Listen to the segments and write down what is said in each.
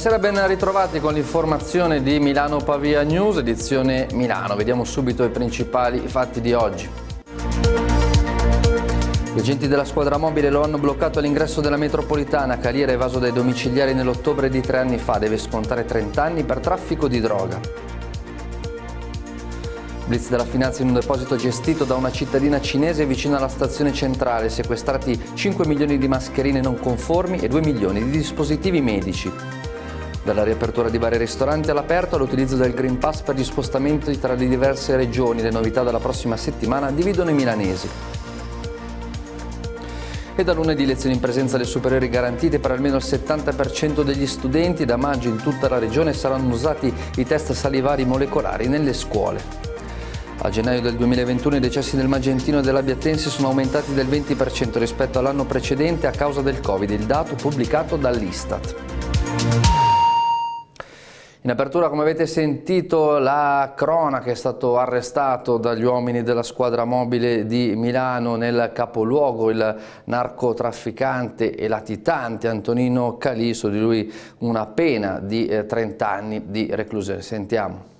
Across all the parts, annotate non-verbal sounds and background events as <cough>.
Buonasera, ben ritrovati con l'informazione di Milano Pavia News, edizione Milano. Vediamo subito i principali fatti di oggi. Gli agenti della squadra mobile lo hanno bloccato all'ingresso della metropolitana. Caliere evaso dai domiciliari nell'ottobre di tre anni fa. Deve scontare 30 anni per traffico di droga. Blitz della finanza in un deposito gestito da una cittadina cinese vicino alla stazione centrale. Sequestrati 5 milioni di mascherine non conformi e 2 milioni di dispositivi medici dalla riapertura di vari ristoranti all'aperto all'utilizzo del Green Pass per gli spostamenti tra le diverse regioni. Le novità della prossima settimana dividono i milanesi. E da lunedì lezioni in presenza alle superiori garantite per almeno il 70% degli studenti. Da maggio in tutta la regione saranno usati i test salivari molecolari nelle scuole. A gennaio del 2021 i decessi del Magentino e dell'Abbiatense sono aumentati del 20% rispetto all'anno precedente a causa del Covid, il dato pubblicato dall'Istat. In apertura, come avete sentito, la crona che è stato arrestato dagli uomini della squadra mobile di Milano nel capoluogo il narcotrafficante e latitante Antonino Caliso, di lui una pena di 30 eh, anni di reclusione. Sentiamo.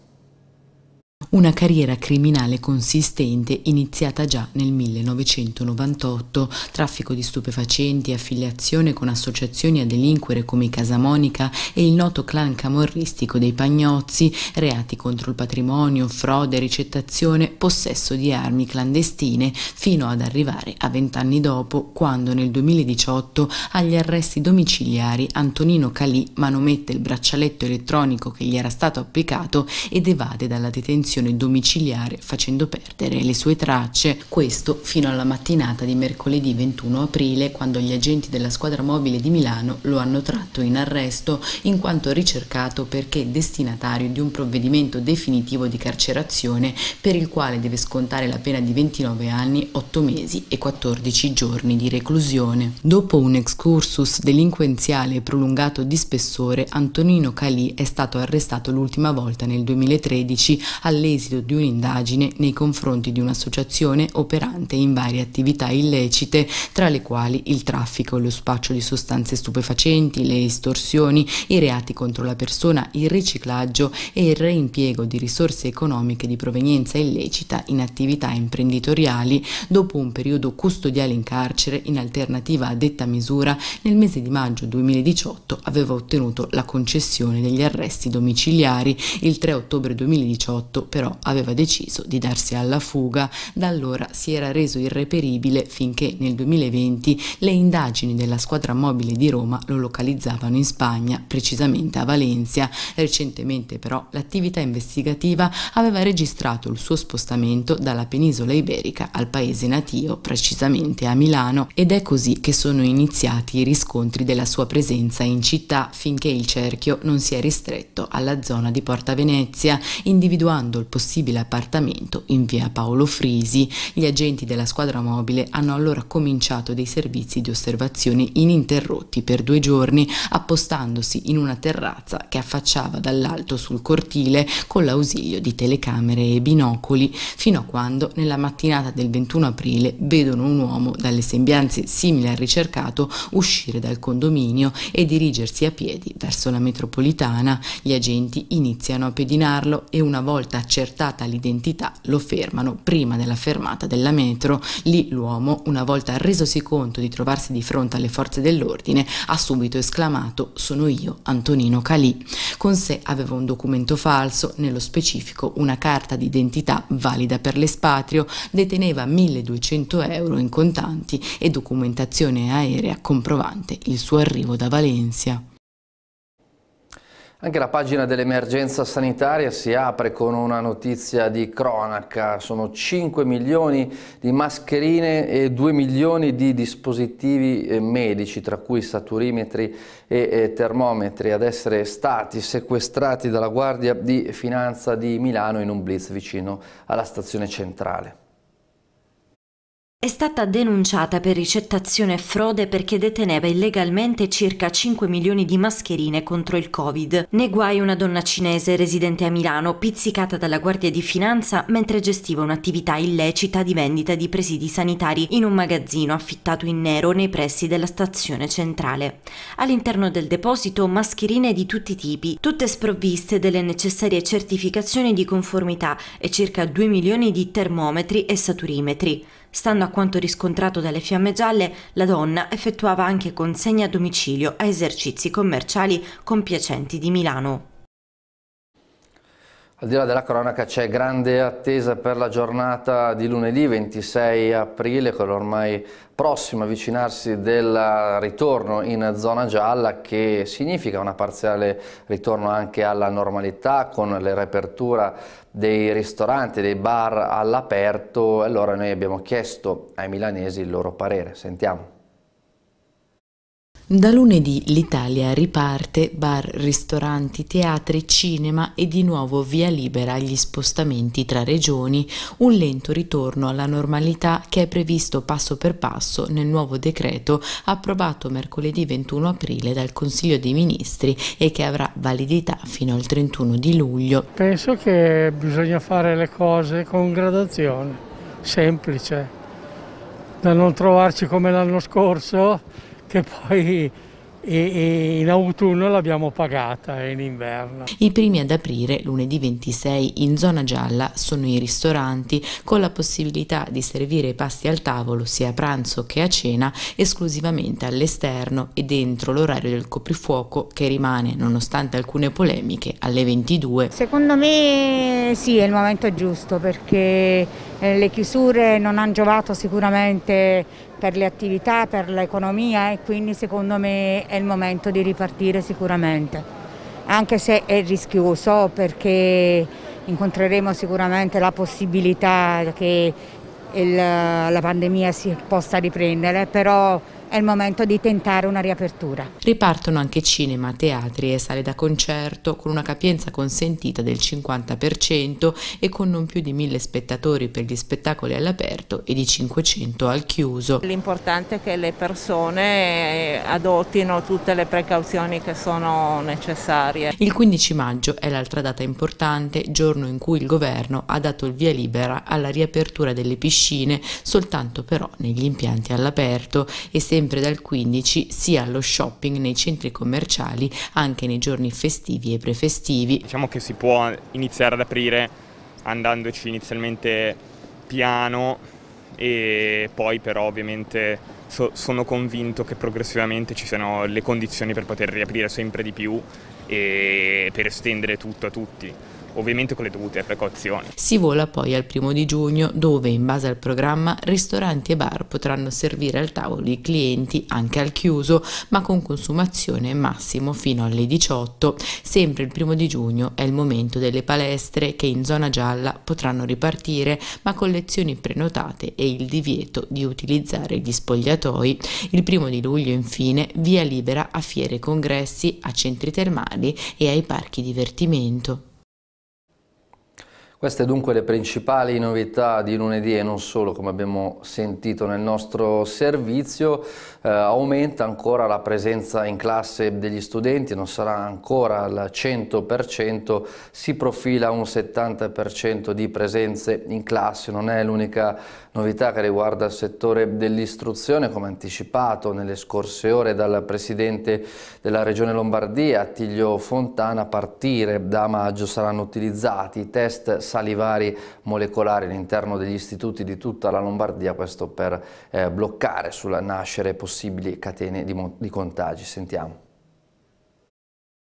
Una carriera criminale consistente iniziata già nel 1998, traffico di stupefacenti, affiliazione con associazioni a delinquere come Casa Monica e il noto clan camorristico dei Pagnozzi, reati contro il patrimonio, frode, ricettazione, possesso di armi clandestine, fino ad arrivare a vent'anni dopo, quando nel 2018 agli arresti domiciliari Antonino Calì manomette il braccialetto elettronico che gli era stato applicato ed evade dalla detenzione detenzione domiciliare facendo perdere le sue tracce, questo fino alla mattinata di mercoledì 21 aprile quando gli agenti della squadra mobile di Milano lo hanno tratto in arresto in quanto ricercato perché destinatario di un provvedimento definitivo di carcerazione per il quale deve scontare la pena di 29 anni, 8 mesi e 14 giorni di reclusione. Dopo un excursus delinquenziale prolungato di spessore, Antonino Calì è stato arrestato l'ultima volta nel 2013 alle all'esito di un'indagine nei confronti di un'associazione operante in varie attività illecite, tra le quali il traffico lo spaccio di sostanze stupefacenti, le estorsioni, i reati contro la persona, il riciclaggio e il reimpiego di risorse economiche di provenienza illecita in attività imprenditoriali dopo un periodo custodiale in carcere in alternativa a detta misura nel mese di maggio 2018 aveva ottenuto la concessione degli arresti domiciliari. Il 3 ottobre 2018 però aveva deciso di darsi alla fuga. Da allora si era reso irreperibile finché nel 2020 le indagini della squadra mobile di Roma lo localizzavano in Spagna, precisamente a Valencia. Recentemente però l'attività investigativa aveva registrato il suo spostamento dalla penisola iberica al paese natio, precisamente a Milano, ed è così che sono iniziati i riscontri della sua presenza in città finché il cerchio non si è ristretto alla zona di Porta Venezia, individuando il possibile appartamento in via Paolo Frisi, gli agenti della squadra mobile hanno allora cominciato dei servizi di osservazione ininterrotti per due giorni, appostandosi in una terrazza che affacciava dall'alto sul cortile con l'ausilio di telecamere e binocoli, fino a quando nella mattinata del 21 aprile vedono un uomo dalle sembianze simili al ricercato uscire dal condominio e dirigersi a piedi verso la metropolitana. Gli agenti iniziano a pedinarlo e una volta accertata l'identità lo fermano prima della fermata della metro. Lì l'uomo, una volta resosi conto di trovarsi di fronte alle forze dell'ordine, ha subito esclamato sono io, Antonino Calì. Con sé aveva un documento falso, nello specifico una carta d'identità valida per l'espatrio, deteneva 1200 euro in contanti e documentazione aerea comprovante il suo arrivo da Valencia. Anche la pagina dell'emergenza sanitaria si apre con una notizia di cronaca. Sono 5 milioni di mascherine e 2 milioni di dispositivi eh, medici, tra cui saturimetri e eh, termometri, ad essere stati sequestrati dalla Guardia di Finanza di Milano in un blitz vicino alla stazione centrale. È stata denunciata per ricettazione e frode perché deteneva illegalmente circa 5 milioni di mascherine contro il Covid. Ne guai una donna cinese residente a Milano, pizzicata dalla Guardia di Finanza mentre gestiva un'attività illecita di vendita di presidi sanitari in un magazzino affittato in nero nei pressi della stazione centrale. All'interno del deposito mascherine di tutti i tipi, tutte sprovviste delle necessarie certificazioni di conformità e circa 2 milioni di termometri e saturimetri. Stando a quanto riscontrato dalle fiamme gialle, la donna effettuava anche consegne a domicilio a esercizi commerciali compiacenti di Milano. Al di là della cronaca c'è grande attesa per la giornata di lunedì 26 aprile con l'ormai prossimo avvicinarsi del ritorno in zona gialla che significa una parziale ritorno anche alla normalità con la riapertura dei ristoranti, dei bar all'aperto. Allora noi abbiamo chiesto ai milanesi il loro parere. Sentiamo. Da lunedì l'Italia riparte, bar, ristoranti, teatri, cinema e di nuovo via libera agli spostamenti tra regioni, un lento ritorno alla normalità che è previsto passo per passo nel nuovo decreto approvato mercoledì 21 aprile dal Consiglio dei Ministri e che avrà validità fino al 31 di luglio. Penso che bisogna fare le cose con gradazione, semplice, da non trovarci come l'anno scorso che poi e, in autunno l'abbiamo pagata e in inverno. I primi ad aprire lunedì 26 in zona gialla sono i ristoranti con la possibilità di servire i pasti al tavolo sia a pranzo che a cena esclusivamente all'esterno e dentro l'orario del coprifuoco che rimane nonostante alcune polemiche alle 22. Secondo me sì è il momento giusto perché eh, le chiusure non hanno giovato sicuramente per le attività, per l'economia e eh, quindi secondo me è il momento di ripartire sicuramente, anche se è rischioso perché incontreremo sicuramente la possibilità che il, la pandemia si possa riprendere, però è il momento di tentare una riapertura. Ripartono anche cinema, teatri e sale da concerto con una capienza consentita del 50% e con non più di 1000 spettatori per gli spettacoli all'aperto e di 500 al chiuso. L'importante è che le persone eh, adottino tutte le precauzioni che sono necessarie. Il 15 maggio è l'altra data importante, giorno in cui il governo ha dato il via libera alla riapertura delle piscine, soltanto però negli impianti all'aperto e se sempre dal 15 sia allo shopping nei centri commerciali anche nei giorni festivi e prefestivi. Diciamo che si può iniziare ad aprire andandoci inizialmente piano e poi però ovviamente so, sono convinto che progressivamente ci siano le condizioni per poter riaprire sempre di più e per estendere tutto a tutti ovviamente con le dovute precauzioni. Si vola poi al primo di giugno dove in base al programma ristoranti e bar potranno servire al tavolo i clienti anche al chiuso ma con consumazione massimo fino alle 18. Sempre il primo di giugno è il momento delle palestre che in zona gialla potranno ripartire ma con lezioni prenotate e il divieto di utilizzare gli spogliatoi. Il primo di luglio infine via libera a fiere congressi, a centri termali e ai parchi divertimento. Queste dunque le principali novità di lunedì e non solo, come abbiamo sentito nel nostro servizio, eh, aumenta ancora la presenza in classe degli studenti, non sarà ancora al 100%, si profila un 70% di presenze in classe, non è l'unica novità che riguarda il settore dell'istruzione, come anticipato nelle scorse ore dal Presidente della Regione Lombardia, Attilio Fontana, a partire da maggio saranno utilizzati i test salivari molecolari all'interno degli istituti di tutta la Lombardia, questo per eh, bloccare sul nascere possibili catene di, di contagi. Sentiamo.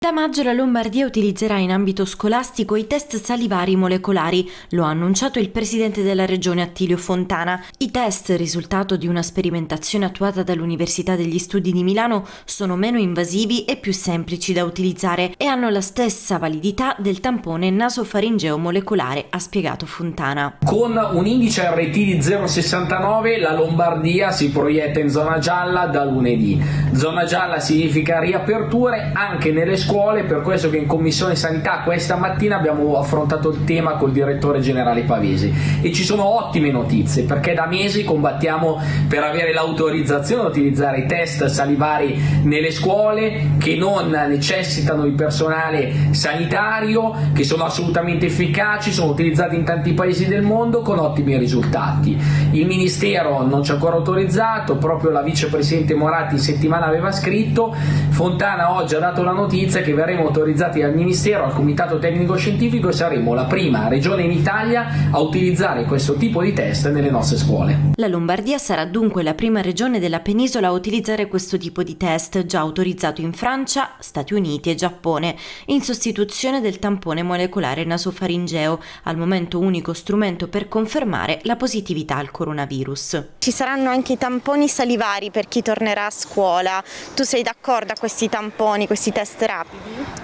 Da maggio la Lombardia utilizzerà in ambito scolastico i test salivari molecolari, lo ha annunciato il presidente della regione Attilio Fontana. I test, risultato di una sperimentazione attuata dall'Università degli Studi di Milano, sono meno invasivi e più semplici da utilizzare e hanno la stessa validità del tampone nasofaringeo molecolare, ha spiegato Fontana. Con un indice RT di 0,69 la Lombardia si proietta in zona gialla da lunedì. Zona gialla significa riaperture anche nelle scuole scuole, per questo che in Commissione Sanità questa mattina abbiamo affrontato il tema col direttore generale Pavesi e ci sono ottime notizie perché da mesi combattiamo per avere l'autorizzazione ad utilizzare i test salivari nelle scuole che non necessitano di personale sanitario, che sono assolutamente efficaci, sono utilizzati in tanti paesi del mondo con ottimi risultati. Il Ministero non ci ha ancora autorizzato, proprio la vicepresidente Morati in settimana aveva scritto, Fontana oggi ha dato la notizia che verremo autorizzati dal Ministero, al Comitato Tecnico Scientifico e saremo la prima regione in Italia a utilizzare questo tipo di test nelle nostre scuole. La Lombardia sarà dunque la prima regione della penisola a utilizzare questo tipo di test già autorizzato in Francia, Stati Uniti e Giappone, in sostituzione del tampone molecolare nasofaringeo, al momento unico strumento per confermare la positività al coronavirus. Ci saranno anche i tamponi salivari per chi tornerà a scuola. Tu sei d'accordo a questi tamponi, questi test rapidi?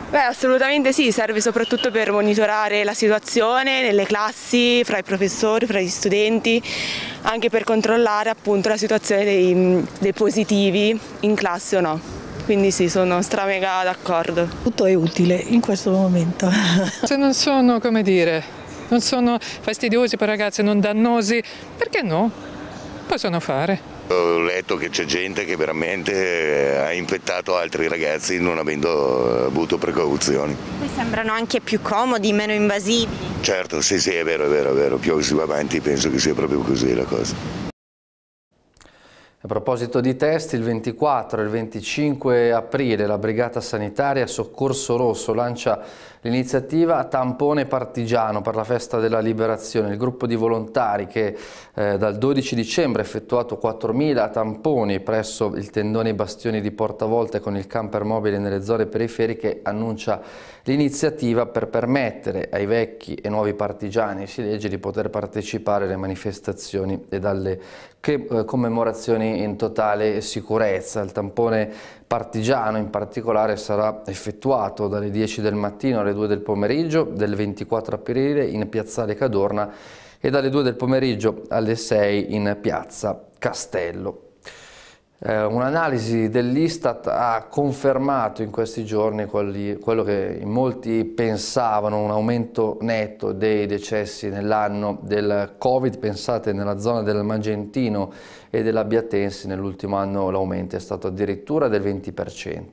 Beh, assolutamente sì, serve soprattutto per monitorare la situazione nelle classi, fra i professori, fra gli studenti, anche per controllare appunto la situazione dei, dei positivi in classe o no quindi sì, sono stramega d'accordo. Tutto è utile in questo momento. <laughs> Se non sono, come dire, non sono fastidiosi per ragazzi, non dannosi, perché no? possono fare? Ho letto che c'è gente che veramente eh, ha infettato altri ragazzi non avendo eh, avuto precauzioni. Poi sembrano anche più comodi, meno invasivi. Certo, sì, sì, è vero, è vero, è vero. Più si va avanti penso che sia proprio così la cosa. A proposito di test, il 24 e il 25 aprile la Brigata Sanitaria Soccorso Rosso lancia L'iniziativa Tampone Partigiano per la Festa della Liberazione, il gruppo di volontari che eh, dal 12 dicembre ha effettuato 4.000 tamponi presso il tendone e i bastioni di Portavolta con il camper mobile nelle zone periferiche, annuncia l'iniziativa per permettere ai vecchi e nuovi partigiani, si legge, di poter partecipare alle manifestazioni e alle eh, commemorazioni in totale sicurezza. Il tampone partigiano in particolare sarà effettuato dalle 10 del mattino alle 2 del pomeriggio del 24 aprile in piazzale Cadorna e dalle 2 del pomeriggio alle 6 in piazza Castello. Eh, Un'analisi dell'Istat ha confermato in questi giorni quelli, quello che in molti pensavano, un aumento netto dei decessi nell'anno del Covid. Pensate nella zona del Magentino e della nell'ultimo anno l'aumento è stato addirittura del 20%.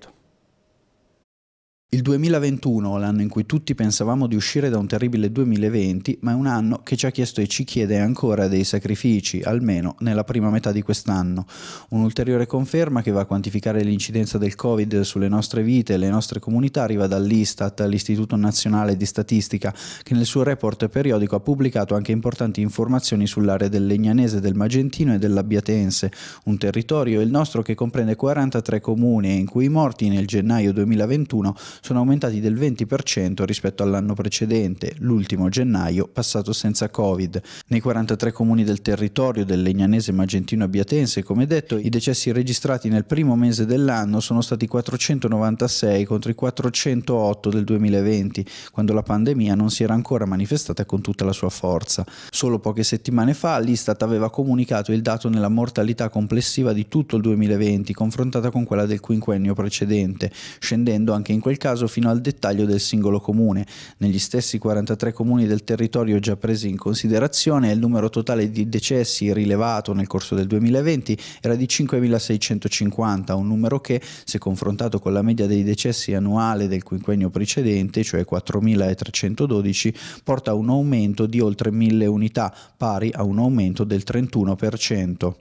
Il 2021, l'anno in cui tutti pensavamo di uscire da un terribile 2020, ma è un anno che ci ha chiesto e ci chiede ancora dei sacrifici, almeno nella prima metà di quest'anno. Un'ulteriore conferma che va a quantificare l'incidenza del Covid sulle nostre vite e le nostre comunità arriva dall'Istat, l'Istituto Nazionale di Statistica, che nel suo report periodico ha pubblicato anche importanti informazioni sull'area del Legnanese, del Magentino e dell'Abbiatense, un territorio, il nostro, che comprende 43 comuni e in cui i morti nel gennaio 2021 sono aumentati del 20% rispetto all'anno precedente, l'ultimo gennaio, passato senza Covid. Nei 43 comuni del territorio del Legnanese, Magentino Abbiatense, come detto, i decessi registrati nel primo mese dell'anno sono stati 496 contro i 408 del 2020, quando la pandemia non si era ancora manifestata con tutta la sua forza. Solo poche settimane fa l'Istat aveva comunicato il dato nella mortalità complessiva di tutto il 2020, confrontata con quella del quinquennio precedente, scendendo anche in quel caso caso fino al dettaglio del singolo comune. Negli stessi 43 comuni del territorio già presi in considerazione, il numero totale di decessi rilevato nel corso del 2020 era di 5.650, un numero che, se confrontato con la media dei decessi annuale del quinquennio precedente, cioè 4.312, porta a un aumento di oltre 1.000 unità, pari a un aumento del 31%.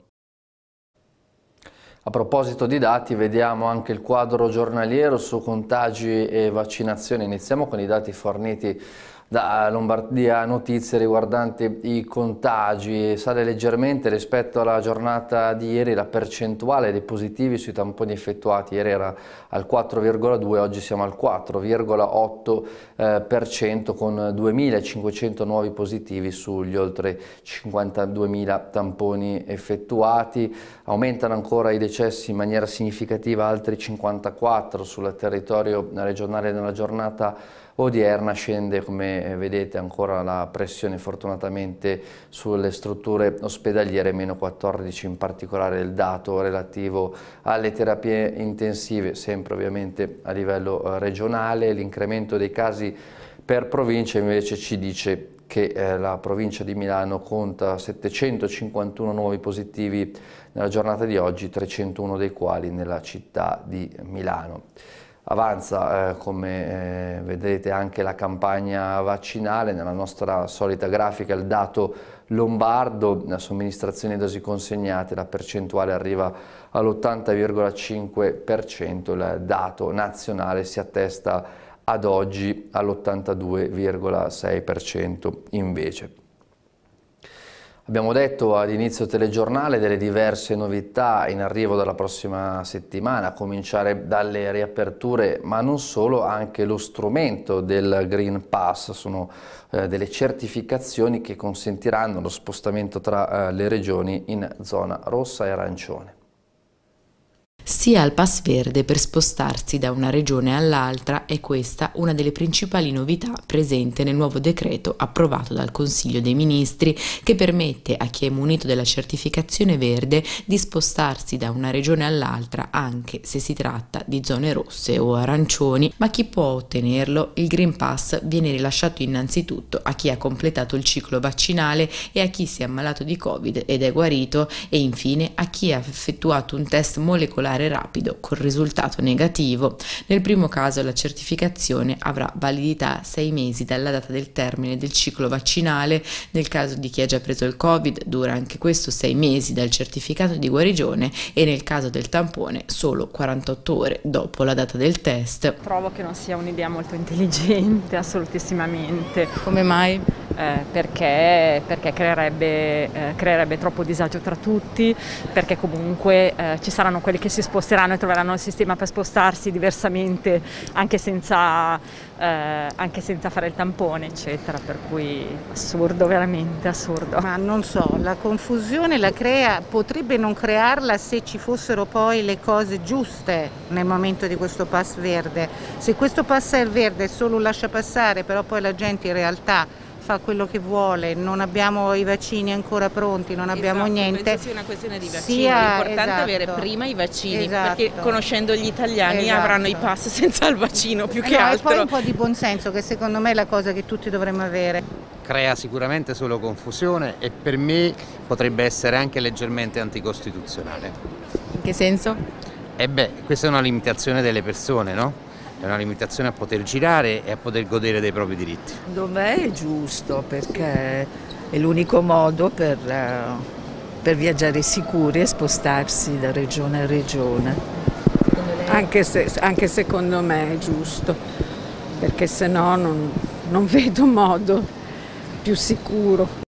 A proposito di dati, vediamo anche il quadro giornaliero su contagi e vaccinazioni. Iniziamo con i dati forniti da Lombardia notizie riguardanti i contagi, sale leggermente rispetto alla giornata di ieri la percentuale dei positivi sui tamponi effettuati, ieri era al 4,2, oggi siamo al 4,8% eh, con 2.500 nuovi positivi sugli oltre 52.000 tamponi effettuati, aumentano ancora i decessi in maniera significativa, altri 54 sul territorio regionale nella giornata di odierna scende come eh, vedete ancora la pressione fortunatamente sulle strutture ospedaliere meno 14 in particolare il dato relativo alle terapie intensive sempre ovviamente a livello eh, regionale l'incremento dei casi per provincia invece ci dice che eh, la provincia di Milano conta 751 nuovi positivi nella giornata di oggi, 301 dei quali nella città di Milano avanza, eh, come eh, vedrete anche la campagna vaccinale, nella nostra solita grafica il dato lombardo, la somministrazione di dosi consegnate, la percentuale arriva all'80,5%, il dato nazionale si attesta ad oggi all'82,6% invece. Abbiamo detto all'inizio telegiornale delle diverse novità in arrivo dalla prossima settimana, a cominciare dalle riaperture, ma non solo, anche lo strumento del Green Pass, sono eh, delle certificazioni che consentiranno lo spostamento tra eh, le regioni in zona rossa e arancione sia al Pass Verde per spostarsi da una regione all'altra è questa una delle principali novità presente nel nuovo decreto approvato dal Consiglio dei Ministri che permette a chi è munito della certificazione verde di spostarsi da una regione all'altra anche se si tratta di zone rosse o arancioni, ma chi può ottenerlo il Green Pass viene rilasciato innanzitutto a chi ha completato il ciclo vaccinale e a chi si è ammalato di Covid ed è guarito e infine a chi ha effettuato un test molecolare nucleare rapido con risultato negativo, nel primo caso la certificazione avrà validità 6 mesi dalla data del termine del ciclo vaccinale, nel caso di chi ha già preso il Covid dura anche questo 6 mesi dal certificato di guarigione e nel caso del tampone solo 48 ore dopo la data del test. Trovo che non sia un'idea molto intelligente, <laughs> assolutissimamente. Come mai? Eh, perché, perché creerebbe, eh, creerebbe, troppo disagio tra tutti, perché comunque eh, ci saranno quelli che si sposteranno e troveranno il sistema per spostarsi diversamente anche senza, eh, anche senza fare il tampone, eccetera. Per cui assurdo, veramente assurdo. Ma non so, la confusione la crea, potrebbe non crearla se ci fossero poi le cose giuste nel momento di questo pass verde. Se questo pass è verde solo lascia passare, però poi la gente in realtà fa quello che vuole, non abbiamo i vaccini ancora pronti, non abbiamo esatto, niente. Penso sia una questione di vaccini, sia, l'importante esatto, è avere esatto, prima i vaccini, esatto, perché conoscendo gli italiani esatto. avranno i pass senza il vaccino più che eh no, altro. E poi un po' di buonsenso che secondo me è la cosa che tutti dovremmo avere crea sicuramente solo confusione e per me potrebbe essere anche leggermente anticostituzionale. In che senso? Eh beh, questa è una limitazione delle persone, no? è una limitazione a poter girare e a poter godere dei propri diritti. Secondo me è giusto perché è l'unico modo per, eh, per viaggiare sicuri e spostarsi da regione a regione. Anche, se, anche secondo me è giusto, perché se no non, non vedo modo più sicuro.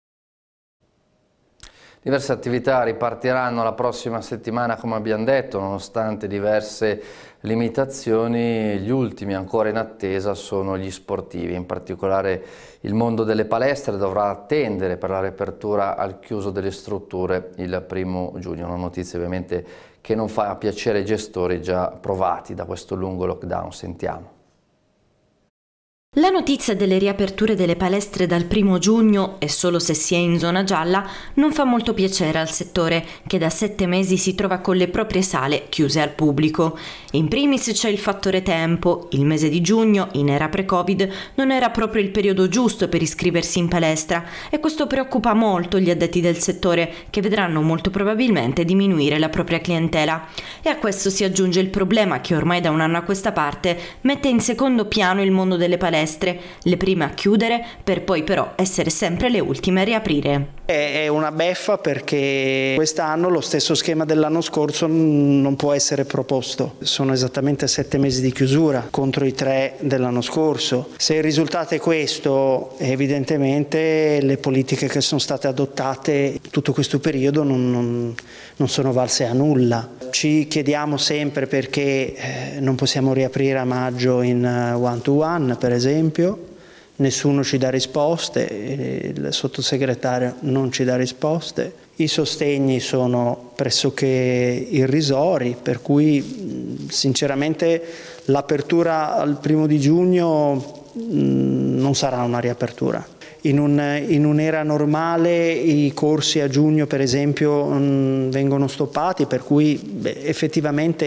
Diverse attività ripartiranno la prossima settimana, come abbiamo detto, nonostante diverse limitazioni. Gli ultimi ancora in attesa sono gli sportivi, in particolare il mondo delle palestre dovrà attendere per la riapertura al chiuso delle strutture il primo giugno. Una notizia ovviamente che non fa piacere ai gestori già provati da questo lungo lockdown. Sentiamo. La notizia delle riaperture delle palestre dal 1 giugno, e solo se si è in zona gialla, non fa molto piacere al settore, che da sette mesi si trova con le proprie sale chiuse al pubblico. In primis c'è il fattore tempo. Il mese di giugno, in era pre-Covid, non era proprio il periodo giusto per iscriversi in palestra e questo preoccupa molto gli addetti del settore, che vedranno molto probabilmente diminuire la propria clientela. E a questo si aggiunge il problema che ormai da un anno a questa parte mette in secondo piano il mondo delle palestre palestre, le prime a chiudere per poi però essere sempre le ultime a riaprire. È una beffa perché quest'anno lo stesso schema dell'anno scorso non può essere proposto. Sono esattamente sette mesi di chiusura contro i tre dell'anno scorso. Se il risultato è questo, evidentemente le politiche che sono state adottate tutto questo periodo non, non, non sono valse a nulla. Ci chiediamo sempre perché eh, non possiamo riaprire a maggio in eh, one to one, per esempio esempio, nessuno ci dà risposte, il sottosegretario non ci dà risposte, i sostegni sono pressoché irrisori, per cui sinceramente l'apertura al primo di giugno non sarà una riapertura in, un, in un'era normale i corsi a giugno per esempio mh, mm, vengono stoppati per cui beh, effettivamente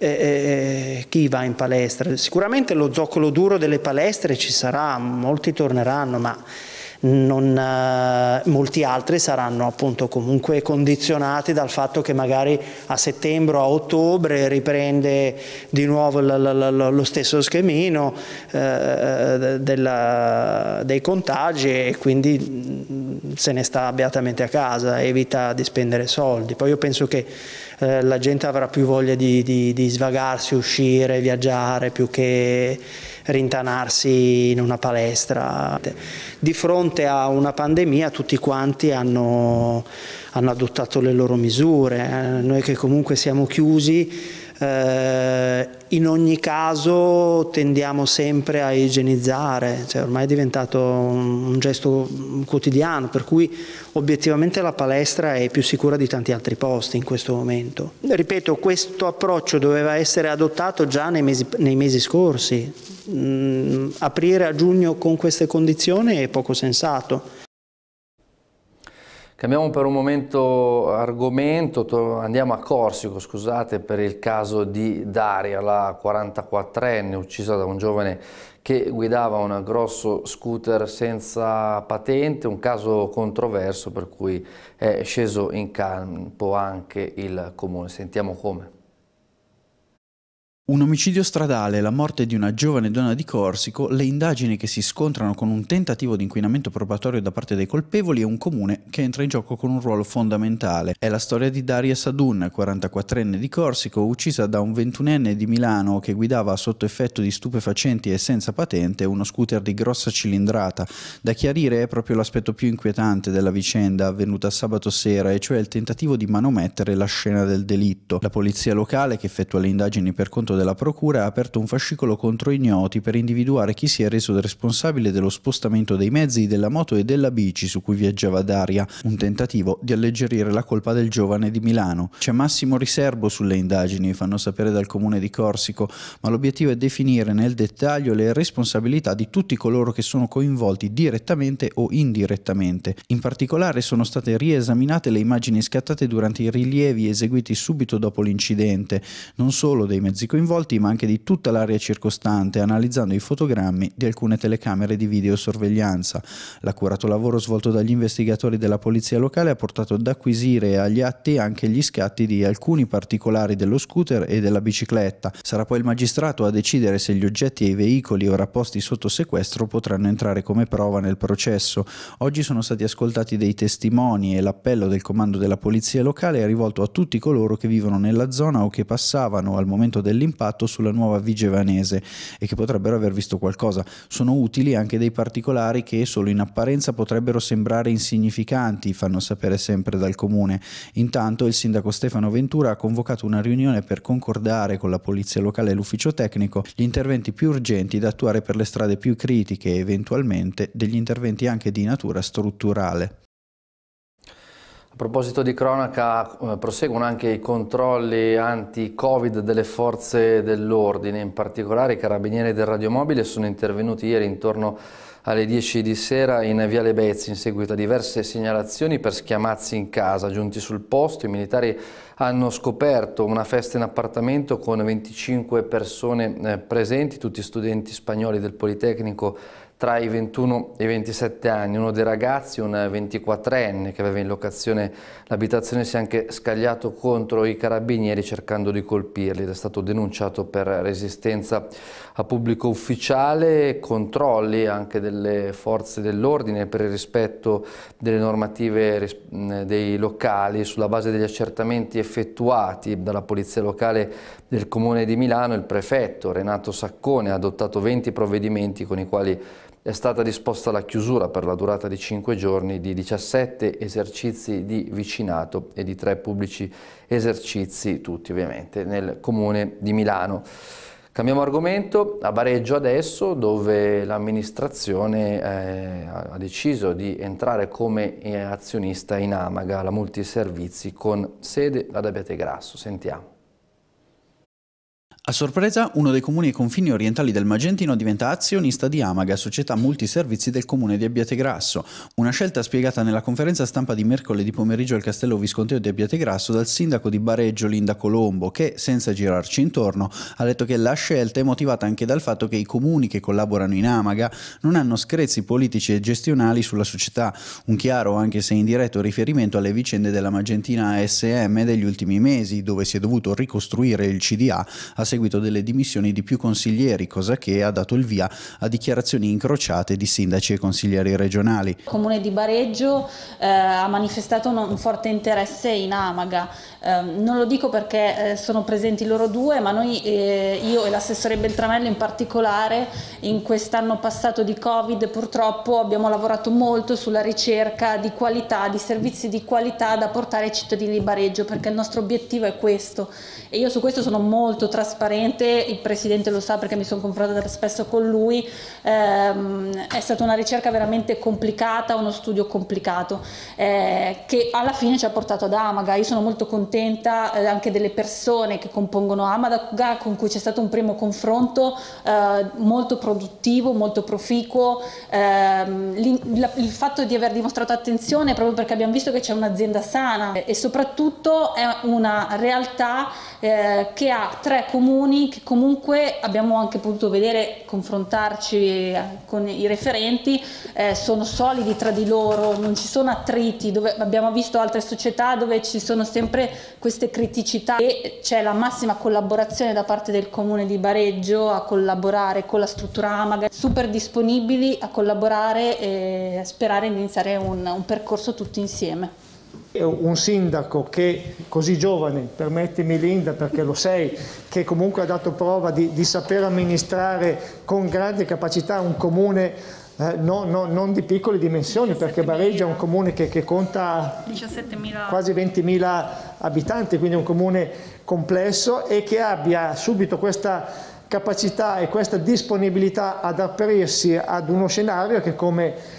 eh, eh, eh, chi va in palestra? Sicuramente lo zoccolo duro delle palestre ci sarà, molti torneranno ma non, eh, molti altri saranno appunto comunque condizionati dal fatto che magari a settembre o a ottobre riprende di nuovo lo stesso schemino eh, della, dei contagi e quindi mm, se ne sta beatamente a casa, evita di spendere soldi. Poi io penso che eh, la gente avrà più voglia di, di, di svagarsi, uscire, viaggiare più che rintanarsi in una palestra. Di fronte a una pandemia tutti quanti hanno, hanno adottato le loro misure, noi che comunque siamo chiusi eh, in ogni caso tendiamo sempre a igienizzare, cioè ormai è diventato un gesto quotidiano, per cui obiettivamente la palestra è più sicura di tanti altri posti in questo momento. Ripeto, questo approccio doveva essere adottato già nei mesi, nei mesi scorsi, mm, aprire a giugno con queste condizioni è poco sensato. Cambiamo per un momento argomento, andiamo a Corsico, scusate, per il caso di Daria, la 44enne uccisa da un giovane che guidava un grosso scooter senza patente, un caso controverso per cui è sceso in campo anche il comune. Sentiamo come. Un omicidio stradale la morte di una giovane donna di Corsico, le indagini che si scontrano con un tentativo di inquinamento probatorio da parte dei colpevoli e un comune che entra in gioco con un ruolo fondamentale. È la storia di Daria Sadun, 44enne di Corsico, uccisa da un 21enne di Milano che guidava sotto effetto di stupefacenti e senza patente uno scooter di grossa cilindrata. Da chiarire è proprio l'aspetto più inquietante della vicenda avvenuta sabato sera, e cioè il tentativo di manomettere la scena del delitto. La polizia locale, che effettua le indagini per conto della Procura ha aperto un fascicolo contro ignoti per individuare chi si è reso responsabile dello spostamento dei mezzi, della moto e della bici su cui viaggiava Daria, un tentativo di alleggerire la colpa del giovane di Milano. C'è massimo riservo sulle indagini, fanno sapere dal comune di Corsico, ma l'obiettivo è definire nel dettaglio le responsabilità di tutti coloro che sono coinvolti direttamente o indirettamente. In particolare sono state riesaminate le immagini scattate durante i rilievi eseguiti subito dopo l'incidente, non solo dei mezzi coinvolti, coinvolti ma anche di tutta l'area circostante, analizzando i fotogrammi di alcune telecamere di videosorveglianza. L'accurato lavoro svolto dagli investigatori della polizia locale ha portato ad acquisire agli atti anche gli scatti di alcuni particolari dello scooter e della bicicletta. Sarà poi il magistrato a decidere se gli oggetti e i veicoli ora posti sotto sequestro potranno entrare come prova nel processo. Oggi sono stati ascoltati dei testimoni e l'appello del comando della polizia locale è rivolto a tutti coloro che vivono nella zona o che passavano al momento dell'impegno anticipato sulla nuova vigevanese e che potrebbero aver visto qualcosa. Sono utili anche dei particolari che solo in apparenza potrebbero sembrare insignificanti, fanno sapere sempre dal comune. Intanto il sindaco Stefano Ventura ha convocato una riunione per concordare con la polizia locale e l'ufficio tecnico gli interventi più urgenti da attuare per le strade più critiche e eventualmente degli interventi anche di natura strutturale. A proposito di cronaca, eh, proseguono anche i controlli anti-Covid delle forze dell'ordine, in particolare i carabinieri del radiomobile sono intervenuti ieri intorno alle 10 di sera in via Bezzi in seguito a diverse segnalazioni per schiamazzi in casa. Giunti sul posto, i militari hanno scoperto una festa in appartamento con 25 persone eh, presenti, tutti studenti spagnoli del Politecnico tra i 21 e i 27 anni. Uno dei ragazzi, un 24enne che aveva in locazione l'abitazione, si è anche scagliato contro i carabinieri cercando di colpirli ed è stato denunciato per resistenza a pubblico ufficiale, controlli anche delle forze dell'ordine per il rispetto delle normative dei locali sulla base degli accertamenti effettuati dalla Polizia Locale del Comune di Milano, il prefetto Renato Saccone ha adottato 20 provvedimenti con i quali è stata disposta la chiusura per la durata di 5 giorni di 17 esercizi di vicinato e di 3 pubblici esercizi, tutti ovviamente, nel comune di Milano. Cambiamo argomento a Bareggio adesso dove l'amministrazione eh, ha deciso di entrare come eh, azionista in Amaga, la multiservizi con sede ad Abbiategrasso. Sentiamo. A sorpresa, uno dei comuni ai confini orientali del Magentino diventa azionista di Amaga, società multiservizi del comune di Abbiategrasso, una scelta spiegata nella conferenza stampa di mercoledì pomeriggio al Castello Visconteo di Abbiategrasso dal sindaco di Bareggio Linda Colombo, che, senza girarci intorno, ha detto che la scelta è motivata anche dal fatto che i comuni che collaborano in Amaga non hanno screzzi politici e gestionali sulla società, un chiaro anche se indiretto riferimento alle vicende della Magentina ASM degli ultimi mesi, dove si è dovuto ricostruire il CDA a seguito seguito delle dimissioni di più consiglieri, cosa che ha dato il via a dichiarazioni incrociate di sindaci e consiglieri regionali. Il comune di Bareggio eh, ha manifestato un forte interesse in Amaga. Eh, non lo dico perché eh, sono presenti loro due, ma noi, eh, io e l'assessore Beltramello in particolare, in quest'anno passato di Covid purtroppo abbiamo lavorato molto sulla ricerca di qualità, di servizi di qualità da portare ai cittadini di Bareggio, perché il nostro obiettivo è questo e io su questo sono molto trasparente trasparente, il Presidente lo sa perché mi sono confrontata spesso con lui, ehm, è stata una ricerca veramente complicata, uno studio complicato eh, che alla fine ci ha portato ad Amaga. Io sono molto contenta eh, anche delle persone che compongono Amaga con cui c'è stato un primo confronto eh, molto produttivo, molto proficuo. Ehm, la, il fatto di aver dimostrato attenzione proprio perché abbiamo visto che c'è un'azienda sana e soprattutto è una realtà eh, che ha tre comuni comuni che comunque abbiamo anche potuto vedere, confrontarci eh, con i referenti, eh, sono solidi tra di loro, non ci sono attriti, dove, abbiamo visto altre società dove ci sono sempre queste criticità e c'è la massima collaborazione da parte del comune di Bareggio a collaborare con la struttura Amaga, super disponibili a collaborare e a sperare di iniziare un, un percorso tutti insieme un sindaco che così giovane, permettimi Linda perché lo sei, che comunque ha dato prova di, di saper amministrare con grande capacità un comune eh, no, no, non di piccole dimensioni perché Bareggia è un comune che, che conta quasi 20.000 abitanti, quindi è un comune complesso e che abbia subito questa capacità e questa disponibilità ad aprirsi ad uno scenario che come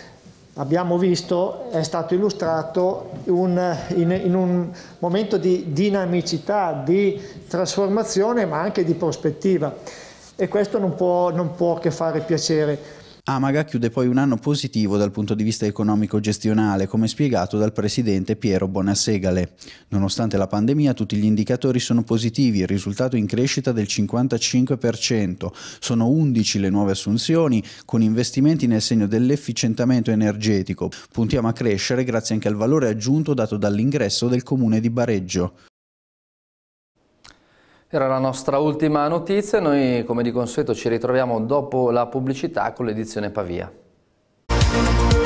abbiamo visto, è stato illustrato un, in, in, un momento di dinamicità, di trasformazione, ma anche di prospettiva. E questo non può, non può che fare piacere. Amaga chiude poi un anno positivo dal punto di vista economico-gestionale, come spiegato dal presidente Piero Bonasegale. Nonostante la pandemia, tutti gli indicatori sono positivi, il risultato in crescita del 55%. Sono 11 le nuove assunzioni, con investimenti nel segno dell'efficientamento energetico. Puntiamo a crescere grazie anche al valore aggiunto dato dall'ingresso del comune di Bareggio. Era la nostra ultima notizia, noi come di consueto ci ritroviamo dopo la pubblicità con l'edizione Pavia.